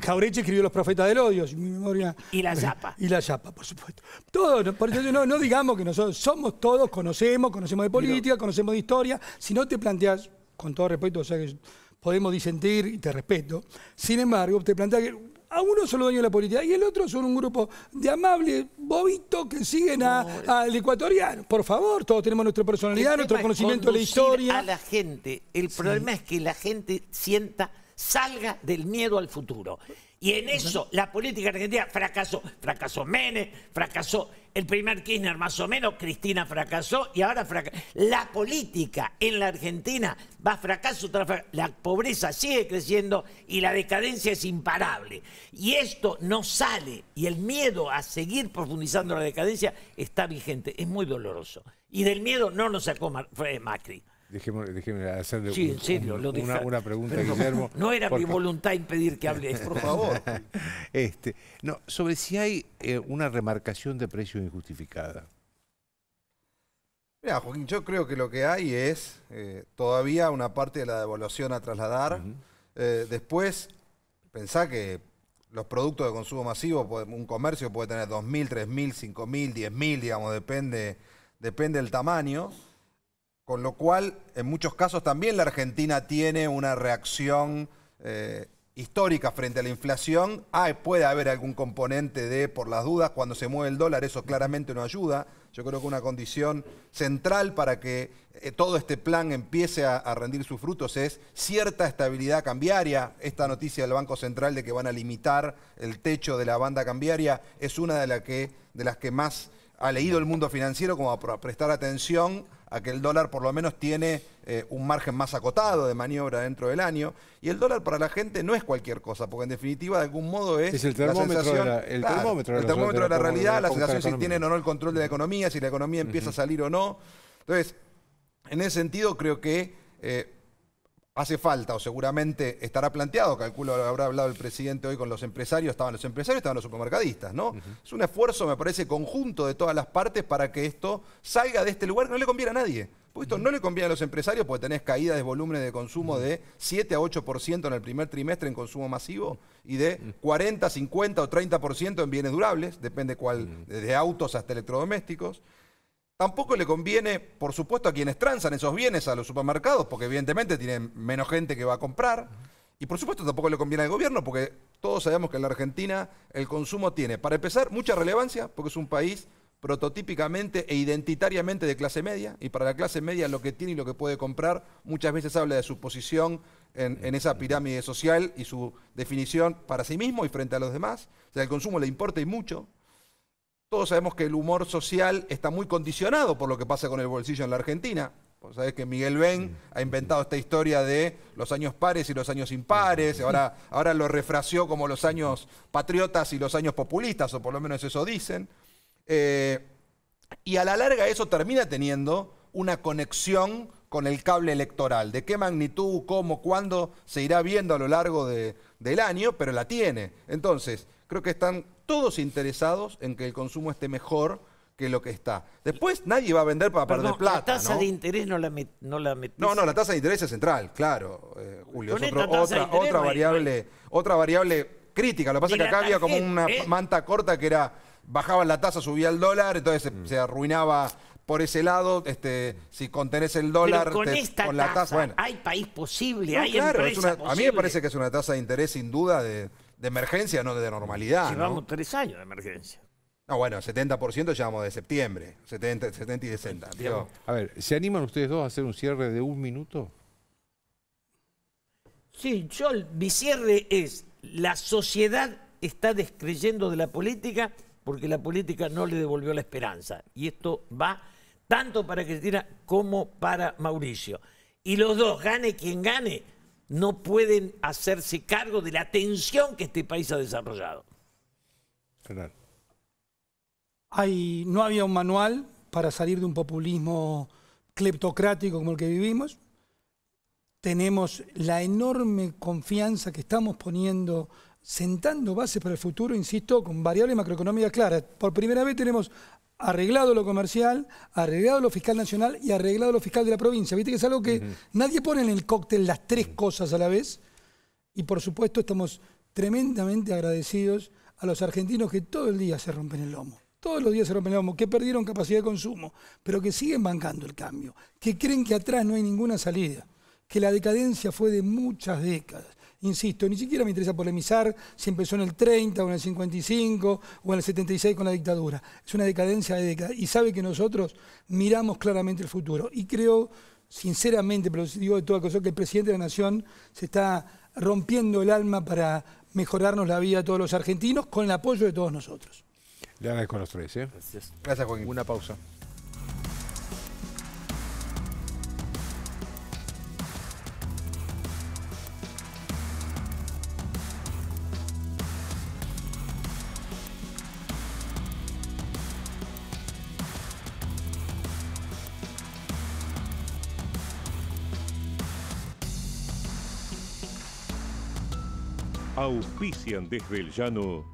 Speaker 3: Jaureche,
Speaker 2: escribió Los Profetas del Odio, mi memoria. Y la Yapa. Y la Yapa, por supuesto. Todos, no, no, digamos que nosotros somos todos, conocemos, conocemos de política, conocemos de historia. Si no te planteas, con todo respeto, o sea que podemos disentir y te respeto. Sin embargo, te plantea que a uno son los dueños de la política y el otro son un grupo de amables bobitos que siguen al
Speaker 3: ecuatoriano. Por favor, todos tenemos nuestra personalidad, nuestro conocimiento de la historia. A la gente, el problema es que la gente sienta, salga del miedo al futuro. Y en eso la política argentina fracasó. Fracasó Menem, fracasó el primer Kirchner más o menos, Cristina fracasó y ahora fracasó. La política en la Argentina va fracaso tras fracaso. La pobreza sigue creciendo y la decadencia es imparable. Y esto no sale y el miedo a seguir profundizando la decadencia está vigente. Es muy doloroso. Y del miedo no nos sacó Macri.
Speaker 1: Déjeme, hacerle una, pregunta, Guillermo. No, era mi
Speaker 3: voluntad impedir que hables, por favor.
Speaker 1: Este, no, sobre si hay eh, una remarcación de precios injustificada.
Speaker 4: Mira, Joaquín, yo creo que lo que hay es eh, todavía una parte de la devolución a trasladar. Eh, después, pensá que los productos de consumo masivo, un comercio puede tener 2.000, 3.000, 5.000, 10.000, digamos, depende, depende del tamaño. Con lo cual, en muchos casos también la Argentina tiene una reacción eh, histórica frente a la inflación. Ah, puede haber algún componente de, por las dudas, cuando se mueve el dólar, eso claramente no ayuda. Yo creo que una condición central para que eh, todo este plan empiece a, rendir sus frutos es cierta estabilidad cambiaria. Esta noticia del Banco Central de que van a limitar el techo de la banda cambiaria es una de, de las que más ha leído el mundo financiero como para prestar atención a que el dólar por lo menos tiene eh, un margen más acotado de maniobra dentro del año. Y el dólar para la gente no es cualquier cosa, porque en definitiva de algún modo es... Es el termómetro, la de, la, el termómetro, la, el de la, realidad, la sensación si tienen o no el control de la economía, si la economía empieza a salir o no. Entonces, en ese sentido creo que... Eh, hace falta, o seguramente estará planteado, calculo habrá hablado el presidente hoy con los empresarios, estaban los empresarios, estaban los supermercadistas, ¿no? Es un esfuerzo, me parece, conjunto de todas las partes para que esto salga de este lugar que no le conviene a nadie. Porque esto no le conviene a los empresarios porque tenés caídas de volumen de consumo de 7 a 8% en el primer trimestre en consumo masivo y de 40, 50 o 30% en bienes durables, depende cuál, desde autos hasta electrodomésticos. Tampoco le conviene, por supuesto, a quienes transan esos bienes a los supermercados, porque evidentemente tienen menos gente que va a comprar. Y por supuesto tampoco le conviene al gobierno, porque todos sabemos que en la Argentina el consumo tiene, para empezar, mucha relevancia, porque es un país prototípicamente e identitariamente de clase media, y para la clase media lo que tiene y lo que puede comprar, muchas veces habla de su posición en, esa pirámide social y su definición para sí mismo y frente a los demás. O sea, el consumo le importa y mucho, todos sabemos que el humor social está muy condicionado por lo que pasa con el bolsillo en la Argentina. Vos sabés que Miguel Ben ha inventado esta historia de los años pares y los años impares. Ahora, ahora lo refraseó como los años patriotas y los años populistas, o por lo menos eso dicen. Eh, y a la larga eso termina teniendo una conexión con el cable electoral. De qué magnitud, cómo, cuándo se irá viendo a lo largo del año, pero la tiene. Entonces, creo que están todos interesados en que el consumo esté mejor que lo que está. Después nadie va a vender para perder plata. La tasa de interés no la,
Speaker 3: no la No, la
Speaker 4: tasa de interés es central, claro, eh, Julio. otra, otra, variable, otra variable crítica. Lo que pasa es que acá había como una eh. manta corta que era bajaba la tasa, subía el dólar, entonces se, mm. arruinaba por ese lado, este, si contenés el dólar con, la tasa, hay
Speaker 3: país posible, hay empresa posible. A mí me parece
Speaker 4: que es una tasa de interés sin duda de de emergencia, no de normalidad. Llevamos tres años de emergencia. No, bueno, 70% llevamos de septiembre, 70, y 60.
Speaker 1: A ver, ¿se animan ustedes dos a hacer un cierre de un minuto?
Speaker 3: Sí, yo, mi cierre es, la sociedad está descreyendo de la política porque la política no le devolvió la esperanza. Y esto va tanto para Cristina como para Mauricio. Y los dos, gane quien gane, no pueden hacerse cargo de la tensión que este país ha desarrollado. Fernando.
Speaker 2: no había un manual para salir de un populismo cleptocrático como el que vivimos. Tenemos la enorme confianza que estamos poniendo, sentando bases para el futuro, insisto, con variables macroeconómicas claras. Por primera vez tenemos arreglado lo comercial, arreglado lo fiscal nacional y arreglado lo fiscal de la provincia. Viste que es algo que nadie pone en el cóctel las tres cosas a la vez. Y por supuesto estamos tremendamente agradecidos a los argentinos que todo el día se rompen el lomo. Todos los días se rompen el lomo, que perdieron capacidad de consumo, pero que siguen bancando el cambio, que creen que atrás no hay ninguna salida, que la decadencia fue de muchas décadas insisto, ni siquiera me interesa polemizar si empezó en el 30 o en el 55 o en el 76 con la dictadura. Es una decadencia de décadas y sabe que nosotros miramos claramente el futuro. Y creo, sinceramente, pero digo de toda cosa, que el presidente de la Nación se está rompiendo el alma para mejorarnos la vida a todos los argentinos con el apoyo de todos nosotros.
Speaker 1: Le agradezco a los tres. ¿eh? Gracias. Juan. Una pausa. Auspician desde el llano.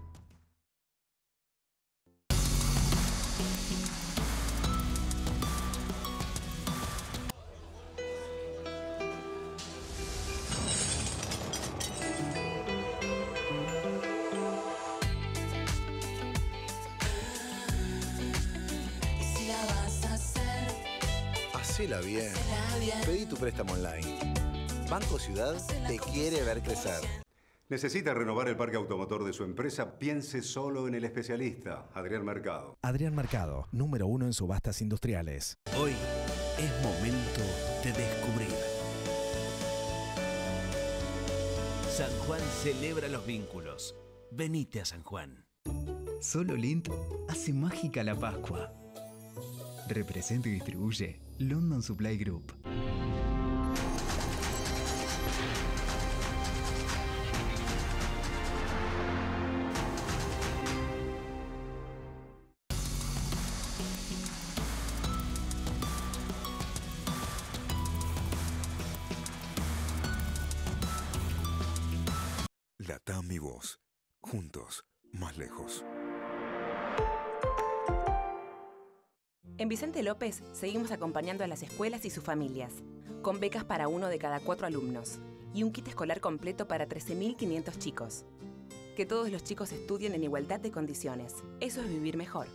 Speaker 4: Hacela bien. Pedí tu préstamo online. Banco Ciudad te quiere ver crecer. ¿Necesita renovar el parque automotor de su empresa? Piense solo en el especialista, Adrián Mercado. Adrián Mercado, número uno en subastas industriales. Hoy es momento de descubrir.
Speaker 3: San Juan celebra los vínculos. Venite a San Juan. Solo Lint hace mágica la Pascua. Representa y distribuye London Supply Group.
Speaker 5: seguimos acompañando a las escuelas y sus familias, con becas para uno de cada cuatro alumnos y un kit escolar completo para 13.500 chicos. Que todos los chicos estudien en igualdad de condiciones. Eso es vivir mejor.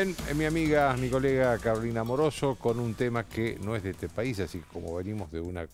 Speaker 1: Bien, eh, mi amiga, mi colega Carolina Moroso, con un tema que no es de este país, así como venimos de una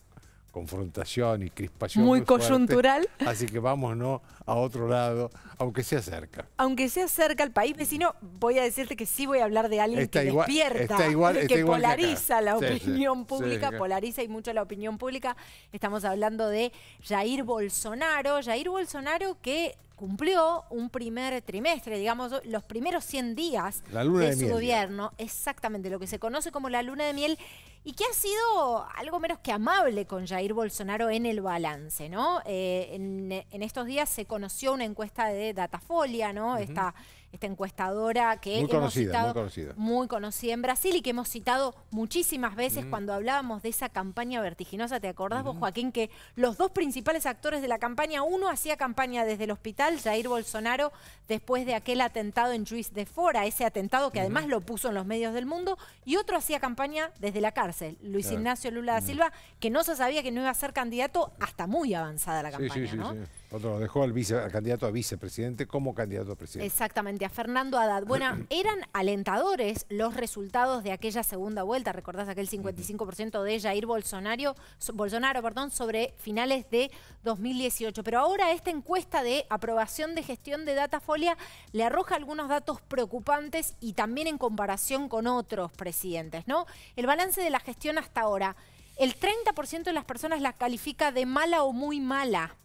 Speaker 1: confrontación y crispación. Muy, coyuntural. así que vámonos a otro lado, aunque sea cerca.
Speaker 5: Aunque sea cerca al país vecino, voy a decirte que sí voy a hablar de alguien que despierta, que polariza la opinión pública, polariza y mucho la opinión pública. Estamos hablando de Jair Bolsonaro. Jair Bolsonaro que cumplió un primer trimestre, digamos, los primeros 100 días de, su gobierno, exactamente, lo que se conoce como la luna de miel, y que ha sido algo menos que amable con Jair Bolsonaro en el balance, ¿no? Eh, en, estos días se conoció una encuesta de Datafolia, ¿no? Esta esta encuestadora que muy hemos citado, muy conocida. en Brasil y que hemos citado muchísimas veces mm. cuando hablábamos de esa campaña vertiginosa. ¿Te acordás vos, mm. Joaquín, que los dos principales actores de la campaña, uno hacía campaña desde el hospital, Jair Bolsonaro, después de aquel atentado en Juiz de Fora, ese atentado que además lo puso en los medios del mundo, y otro hacía campaña desde la cárcel, Luis Ignacio Lula da mm. Silva, que no se sabía que no iba a ser candidato hasta muy avanzada la campaña,
Speaker 1: otro lo dejó al, candidato a vicepresidente como candidato a presidente.
Speaker 5: Exactamente, a Fernando Haddad. Bueno, eran alentadores los resultados de aquella segunda vuelta. Recordás aquel 55% de Jair Bolsonaro, Bolsonaro perdón, sobre finales de 2018. Pero ahora esta encuesta de aprobación de gestión de Datafolia le arroja algunos datos preocupantes y también en comparación con otros presidentes. ¿no? El balance de la gestión hasta ahora. El 30% de las personas la califica de mala o muy mala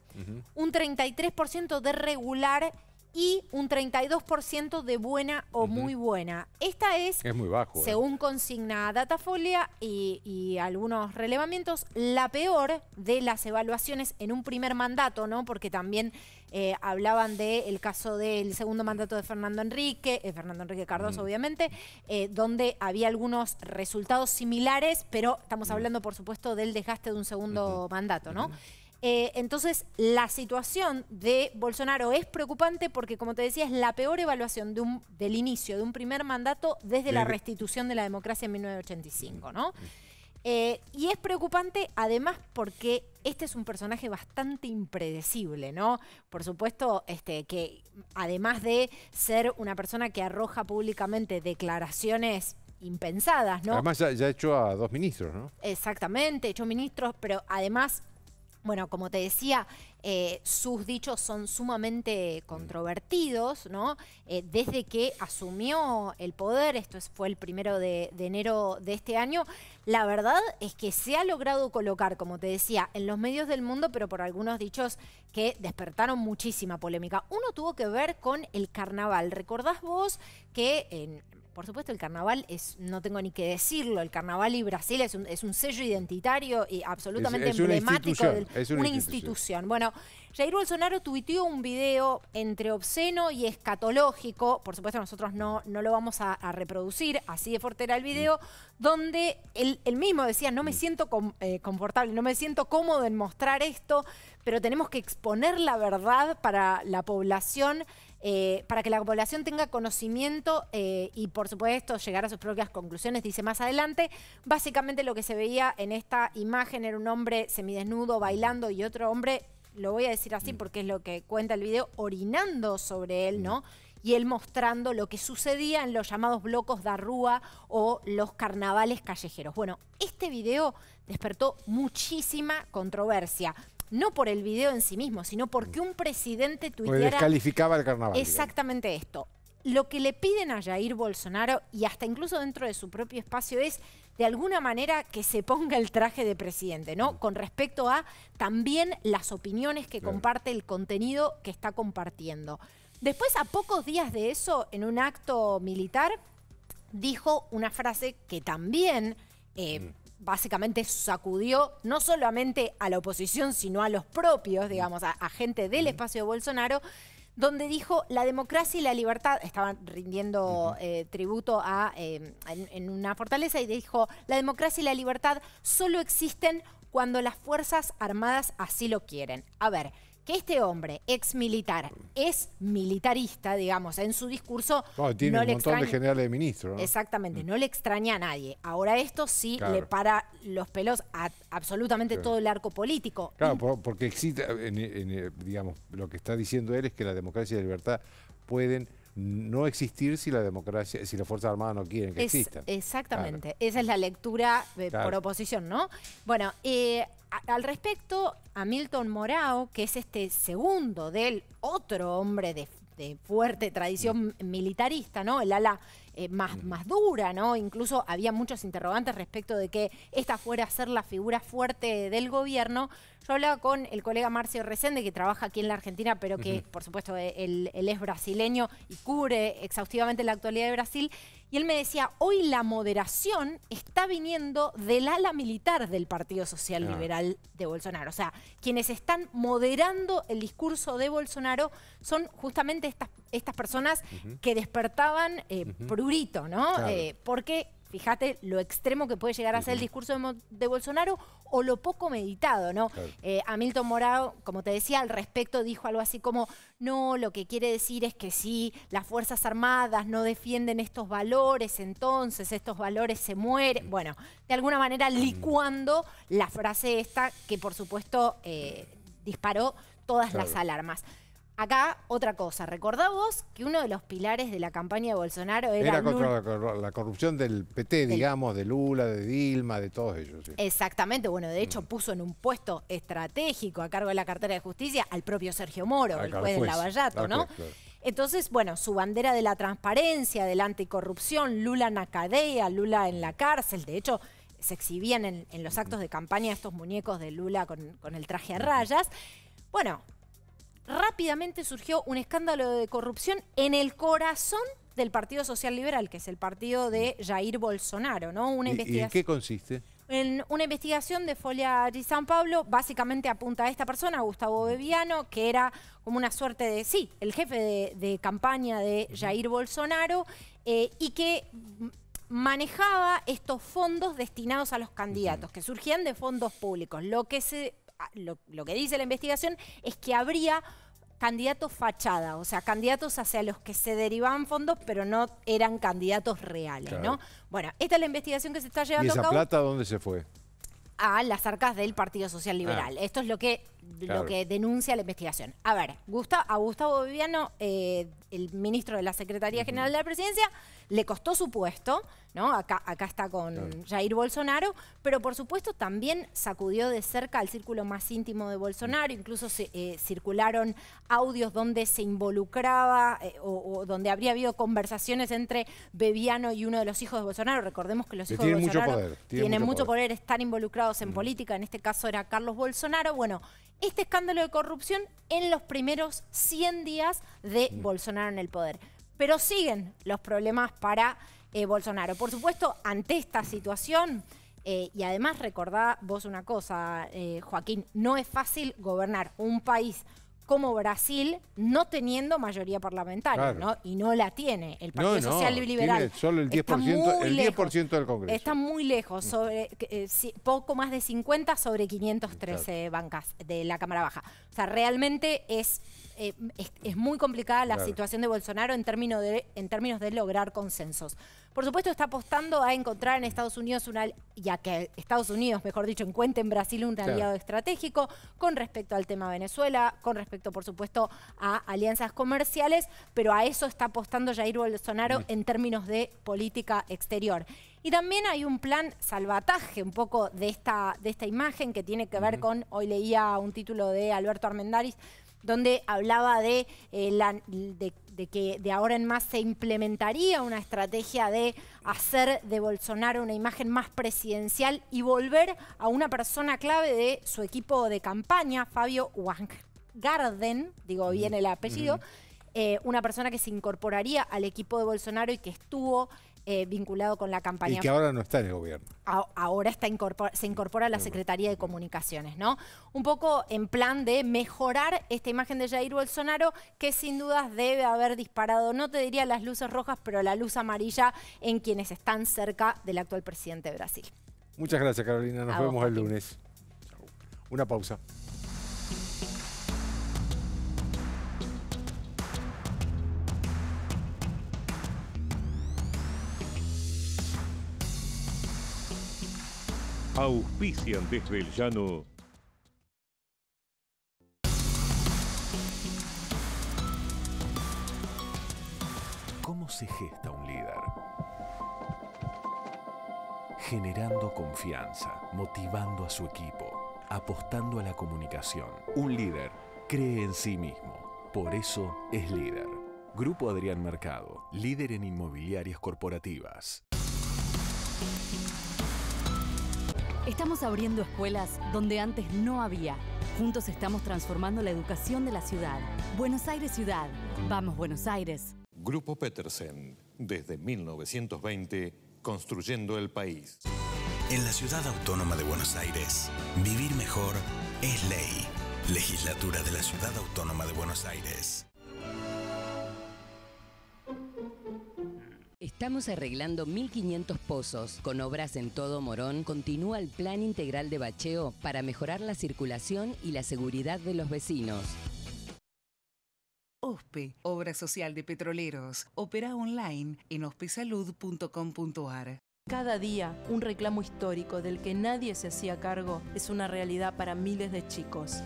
Speaker 5: un 33% de regular y un 32% de buena o muy buena. Esta es,
Speaker 1: muy bajo, ¿eh? según
Speaker 5: consigna Datafolia y, algunos relevamientos, la peor de las evaluaciones en un primer mandato, ¿no? Porque también eh, hablaban del caso del segundo mandato de Fernando Enrique, eh, Fernando Enrique Cardoso, obviamente, donde había algunos resultados similares, pero estamos hablando, por supuesto, del desgaste de un segundo mandato, ¿no? Eh, entonces, la situación de Bolsonaro es preocupante porque, como te decía, es la peor evaluación del inicio de un primer mandato desde la restitución de la democracia en 1985, ¿no? Eh, y es preocupante además porque este es un personaje bastante impredecible, ¿no? Por supuesto, este, que además de ser una persona que arroja públicamente declaraciones impensadas, ¿no? Además
Speaker 1: ya, ha hecho a dos ministros, ¿no?
Speaker 5: Exactamente, hecho ministros, pero además bueno, como te decía, eh, sus dichos son sumamente controvertidos, ¿no? Eh, desde que asumió el poder, esto fue el primero de, de, enero de este año, la verdad es que se ha logrado colocar, como te decía, en los medios del mundo, pero por algunos dichos que despertaron muchísima polémica. Uno tuvo que ver con el carnaval. ¿Recordás vos que en por supuesto, el carnaval es, no tengo ni que decirlo, el carnaval y Brasil es un, sello identitario y absolutamente emblemático de una, institución. Bueno, Jair Bolsonaro tuiteó un video entre obsceno y escatológico, por supuesto nosotros no, no lo vamos a, reproducir, así de fuerte era el video, mm. donde él, mismo decía, no me mm. siento eh, confortable, no me siento cómodo en mostrar esto, pero tenemos que exponer la verdad para la población eh, para que la población tenga conocimiento eh, y, por supuesto, llegar a sus propias conclusiones, dice más adelante. Básicamente lo que se veía en esta imagen era un hombre semidesnudo bailando y otro hombre, lo voy a decir así mm. porque es lo que cuenta el video, orinando sobre él, ¿no? Mm. y él mostrando lo que sucedía en los llamados blocos de rúa o los carnavales callejeros. Bueno, este video despertó muchísima controversia no por el video en sí mismo, sino porque mm. un presidente tuiteara... descalificaba
Speaker 1: el carnaval. Exactamente
Speaker 5: esto. Lo que le piden a Jair Bolsonaro, y hasta incluso dentro de su propio espacio, es de alguna manera que se ponga el traje de presidente, ¿no? Mm. Con respecto a también las opiniones que comparte, el contenido que está compartiendo. Después, a pocos días de eso, en un acto militar, dijo una frase que también... Eh, mm básicamente sacudió no solamente a la oposición, sino a los propios, digamos, a, gente del espacio de Bolsonaro, donde dijo la democracia y la libertad, estaban rindiendo eh, tributo a, em, en, en, una fortaleza, y dijo, la democracia y la libertad solo existen cuando las Fuerzas Armadas así lo quieren. A ver, que este hombre, ex militar, es militarista, digamos, en su discurso. tiene no un le montón extraña, de
Speaker 1: generales de ministro. ¿no?
Speaker 5: Exactamente, mm. no le extraña a nadie. Ahora esto sí le para los pelos a absolutamente todo el arco político.
Speaker 1: Claro, mm. porque existe eh, digamos, lo que está diciendo él es que la democracia y la libertad pueden no existir si la democracia, si las Fuerzas Armadas no quieren que exista
Speaker 5: Exactamente, esa es la lectura eh, por oposición, ¿no? Bueno, eh, al respecto, a Milton Morao, que es este segundo del otro hombre de, fuerte tradición mm. militarista, ¿no? El ala eh, más, mm. más dura, ¿no? Incluso había muchos interrogantes respecto de que esta fuera a ser la figura fuerte del gobierno. Yo hablaba con el colega Marcio Resende, que trabaja aquí en la Argentina, pero que, por supuesto, e-, él, es brasileño y cubre exhaustivamente la actualidad de Brasil. Y él me decía, hoy la moderación está viniendo del ala militar del Partido Social ah. Liberal de Bolsonaro. O sea, quienes están moderando el discurso de Bolsonaro son justamente estas, personas que despertaban eh, prurito, ¿no? Eh, porque fíjate lo extremo que puede llegar a ser el discurso de, Bolsonaro o lo poco meditado, ¿no? Eh, Hamilton Morado, como te decía, al respecto dijo algo así como, no, lo que quiere decir es que si las Fuerzas Armadas no defienden estos valores, entonces estos valores se mueren. Bueno, de alguna manera mm. licuando la frase esta que por supuesto eh, disparó todas las alarmas. Acá, otra cosa. Recordá que uno de los pilares de la campaña de Bolsonaro era... Era contra
Speaker 1: la corrupción del PT, digamos, de Lula, de Dilma, de todos ellos.
Speaker 5: Exactamente. Bueno, de hecho, mm. puso en un puesto estratégico a cargo de la cartera de justicia al propio Sergio Moro, el juez, de Lavallato, ¿no? Entonces, bueno, su bandera de la transparencia, de la anticorrupción, Lula en la cadea, Lula en la cárcel. De hecho, se exhibían en, los actos de campaña estos muñecos de Lula con el traje a rayas. Bueno, rápidamente surgió un escándalo de corrupción en el corazón del Partido Social Liberal, que es el partido de mm. Jair Bolsonaro, ¿no? Una ¿Y, en
Speaker 1: qué consiste?
Speaker 5: En una investigación de Folia de San Pablo, básicamente apunta a esta persona, Gustavo mm. Bebiano, que era como una suerte de, sí, el jefe de, campaña de Jair Bolsonaro, eh, y que manejaba estos fondos destinados a los candidatos, que surgían de fondos públicos. Lo que se lo, que dice la investigación es que habría candidatos fachada, o sea, candidatos hacia los que se derivaban fondos, pero no eran candidatos reales, ¿no? Bueno, esta es la investigación que se está llevando a cabo. ¿Y esa plata
Speaker 1: dónde se fue?
Speaker 5: A las arcas del Partido Social ah. Liberal. Esto es lo que lo que denuncia la investigación. A ver, a Gustavo Viviano, eh, el ministro de la Secretaría General de la Presidencia, le costó su puesto, ¿no? Acá, está con Jair Bolsonaro, pero por supuesto también sacudió de cerca al círculo más íntimo de Bolsonaro, incluso se, eh, circularon audios donde se involucraba eh, o, donde habría habido conversaciones entre Bebiano y uno de los hijos de Bolsonaro. Recordemos que los hijos de Bolsonaro mucho poder, tienen, mucho poder, estar involucrados en política, en este caso era Carlos Bolsonaro. Bueno, este escándalo de corrupción en los primeros 100 días de Bolsonaro en el poder. Pero siguen los problemas para eh, Bolsonaro. Por supuesto, ante esta situación, eh, y además recordá vos una cosa, eh, Joaquín, no es fácil gobernar un país como Brasil no teniendo mayoría parlamentaria, ¿no? Y no la tiene. El Partido Social Liberal.
Speaker 1: solo el 10%, el del Congreso. Está
Speaker 5: muy lejos, mm. sobre eh, poco más de 50 sobre 513 bancas de la Cámara Baja. O sea, realmente es eh, es, muy complicada la situación de Bolsonaro en términos de, en términos de lograr consensos. Por supuesto, está apostando a encontrar en Estados Unidos una, ya que Estados Unidos, mejor dicho, encuentre en Brasil un aliado estratégico con respecto al tema Venezuela, con respecto, por supuesto, a alianzas comerciales, pero a eso está apostando Jair Bolsonaro en términos de política exterior. Y también hay un plan salvataje un poco de esta, de esta imagen que tiene que ver con, hoy leía un título de Alberto Armendaris donde hablaba eh, de, que de ahora en más se implementaría una estrategia de hacer de Bolsonaro una imagen más presidencial y volver a una persona clave de su equipo de campaña, Fabio Garden digo bien el apellido, eh, una persona que se incorporaría al equipo de Bolsonaro y que estuvo eh, vinculado con la campaña. Y que ahora
Speaker 1: no está en el gobierno.
Speaker 5: ahora está se incorpora a la Secretaría de Comunicaciones, ¿no? Un poco en plan de mejorar esta imagen de Jair Bolsonaro, que sin dudas debe haber disparado, no te diría las luces rojas, pero la luz amarilla en quienes están cerca del actual presidente de Brasil.
Speaker 1: Muchas gracias, Carolina. Nos vemos el lunes. Una pausa. Auspician desde el llano. ¿Cómo se gesta un líder? Generando confianza, motivando a su equipo, apostando a la comunicación. Un líder cree en sí mismo, por eso es líder. Grupo Adrián Mercado, líder en inmobiliarias corporativas.
Speaker 5: Estamos abriendo escuelas donde antes no había. Juntos estamos transformando la educación de la ciudad. Buenos Aires Ciudad. Vamos Buenos Aires.
Speaker 4: Grupo Petersen, desde 1920, construyendo el país. En la ciudad autónoma de Buenos Aires, vivir mejor es ley. Legislatura de la Ciudad Autónoma de Buenos Aires.
Speaker 5: Estamos arreglando 1.500 pozos. Con obras en todo Morón, continúa el plan integral de bacheo para mejorar la circulación y la seguridad de los vecinos. OSPE, Obra Social de Petroleros. Opera online en ospesalud.com.ar. Cada día, un reclamo histórico del que nadie se hacía cargo es una realidad para miles de chicos.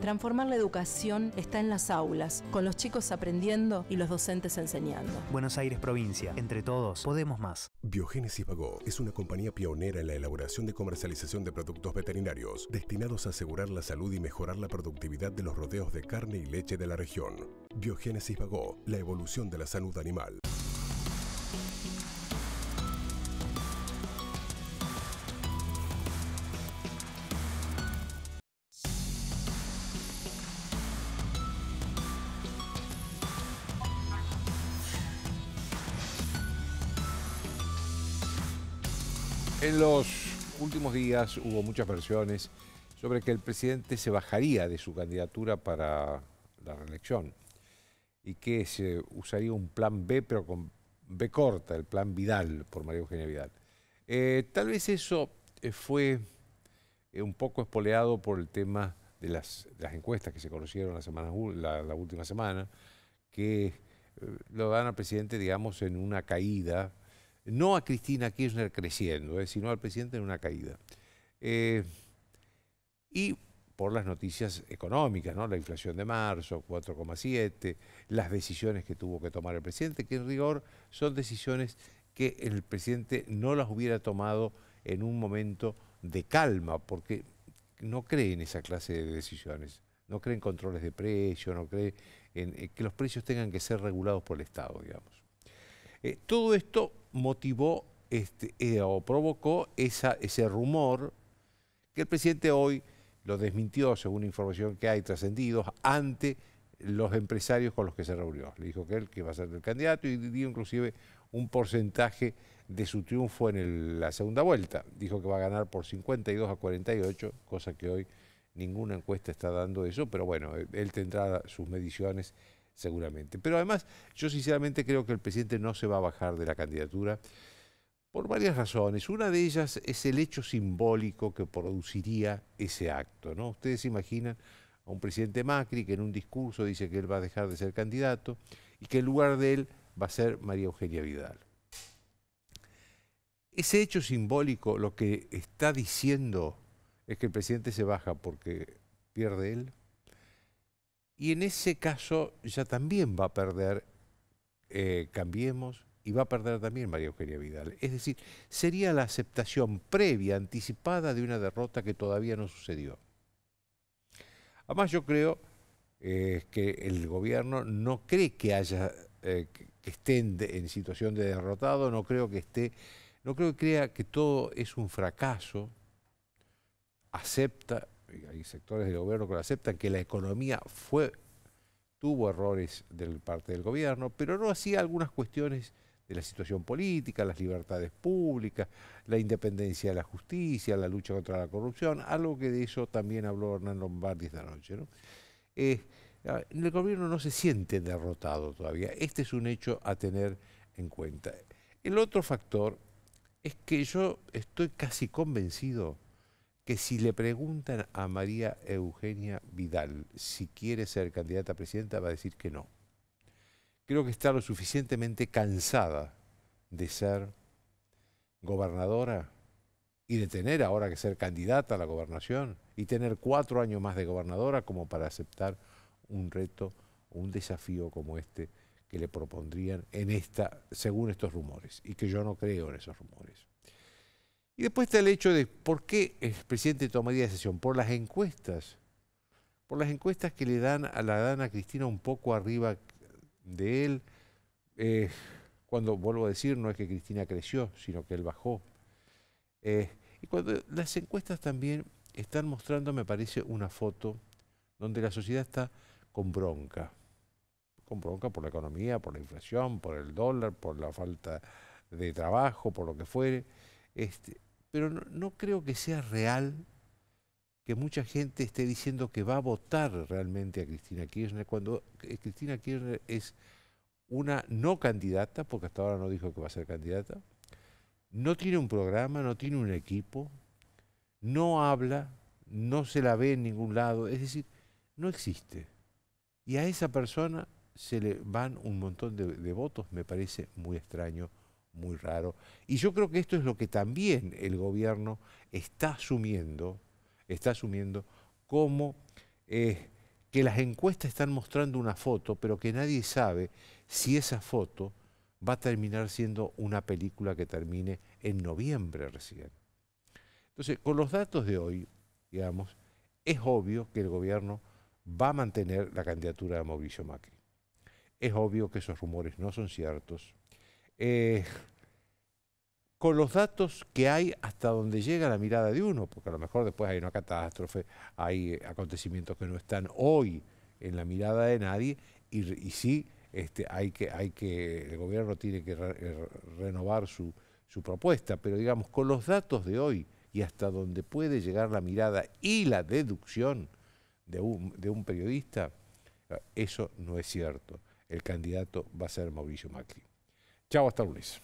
Speaker 5: Transformar la educación está en las aulas, con los chicos aprendiendo y los docentes enseñando.
Speaker 4: Buenos Aires Provincia,
Speaker 1: entre todos, podemos más. Biogénesis Vagó es una compañía pionera en la elaboración de comercialización de productos veterinarios destinados a asegurar la salud y mejorar la productividad de los rodeos de carne y leche de la región. Biogénesis Vagó, la evolución de la salud animal. En los últimos días hubo muchas versiones sobre que el presidente se bajaría de su candidatura para la reelección y que se usaría un plan B, pero con B corta, el plan Vidal, por María Eugenia Vidal. Eh, tal vez eso eh, fue eh, un poco espoleado por el tema de las, encuestas que se conocieron la, semana, la última semana, que lo dan al presidente, digamos, en una caída no a Cristina Kirchner creciendo, eh, sino al presidente en una caída. Eh, y por las noticias económicas, ¿no? la inflación de marzo, 4,7, las decisiones que tuvo que tomar el presidente, que en rigor son decisiones que el presidente no las hubiera tomado en un momento de calma, porque no cree en esa clase de decisiones, no cree en controles de precios, no cree en, eh, que los precios tengan que ser regulados por el Estado, digamos. todo esto motivó este, eh, o provocó esa, ese rumor que el presidente hoy lo desmintió, según información que hay trascendidos, ante los empresarios con los que se reunió. Le dijo que él que va a ser el candidato y dio inclusive un porcentaje de su triunfo en la segunda vuelta. Dijo que va a ganar por 52 a 48, cosa que hoy ninguna encuesta está dando eso, pero bueno, él tendrá sus mediciones seguramente. Pero además, yo sinceramente creo que el presidente no se va a bajar de la candidatura por varias razones. Una de ellas es el hecho simbólico que produciría ese acto. ¿no? Ustedes se imaginan a un presidente Macri que en un discurso dice que él va a dejar de ser candidato y que en lugar de él va a ser María Eugenia Vidal. Ese hecho simbólico lo que está diciendo es que el presidente se baja porque pierde él y en ese caso ya también va a perder eh, Cambiemos y va a perder también María Eugenia Vidal. Es decir, sería la aceptación previa, anticipada de una derrota que todavía no sucedió. Además yo creo eh, que el gobierno no cree que haya eh, estén en situación de derrotado, no creo que esté, no creo que crea que todo es un fracaso, acepta hay sectores del gobierno que lo aceptan, que la economía tuvo errores de parte del gobierno, pero no hacía algunas cuestiones de la situación política, las libertades públicas, la independencia de la justicia, la lucha contra la corrupción, algo que de eso también habló Hernán Lombardi esta noche. ¿no? Eh, el gobierno no se siente derrotado todavía. Este es un hecho a tener en cuenta. El otro factor es que yo estoy casi convencido que si le preguntan a María Eugenia Vidal si quiere ser candidata a presidenta, va a decir que no. Creo que está lo suficientemente cansada de ser gobernadora y de tener ahora que ser candidata a la gobernación y tener cuatro años más de gobernadora como para aceptar un reto, un desafío como este que le propondrían en esta, según estos rumores, y que yo no creo en esos rumores. Y después está el hecho de por qué el presidente tomaría decisión. Por las encuestas. Por las encuestas que le dan a la dana Cristina un poco arriba de él. Eh, cuando, vuelvo a decir, no es que Cristina creció, sino que él bajó. Eh, y cuando las encuestas también están mostrando, me parece, una foto donde la sociedad está con bronca. Con bronca por la economía, por la inflación, por el dólar, por la falta de trabajo, por lo que fuere. Este, pero no, creo que sea real que mucha gente esté diciendo que va a votar realmente a Cristina Kirchner cuando eh, Cristina Kirchner es una no candidata, porque hasta ahora no dijo que va a ser candidata, no tiene un programa, no tiene un equipo, no habla, no se la ve en ningún lado, es decir, no existe. Y a esa persona se le van un montón de, de votos, me parece muy extraño muy raro. Y yo creo que esto es lo que también el gobierno está asumiendo, está asumiendo como eh, que las encuestas están mostrando una foto, pero que nadie sabe si esa foto va a terminar siendo una película que termine en noviembre recién. Entonces, con los datos de hoy, digamos, es obvio que el gobierno va a mantener la candidatura de Mauricio Macri. Es obvio que esos rumores no son ciertos. Eh, con los datos que hay hasta donde llega la mirada de uno, porque a lo mejor después hay una catástrofe, hay acontecimientos que no están hoy en la mirada de nadie, y, sí, este, hay que, el gobierno tiene que eh, renovar su, propuesta, pero digamos, con los datos de hoy y hasta donde puede llegar la mirada y la deducción de un periodista, eh, eso no es cierto. El candidato va a ser Mauricio Macri. Chao, hasta lunes.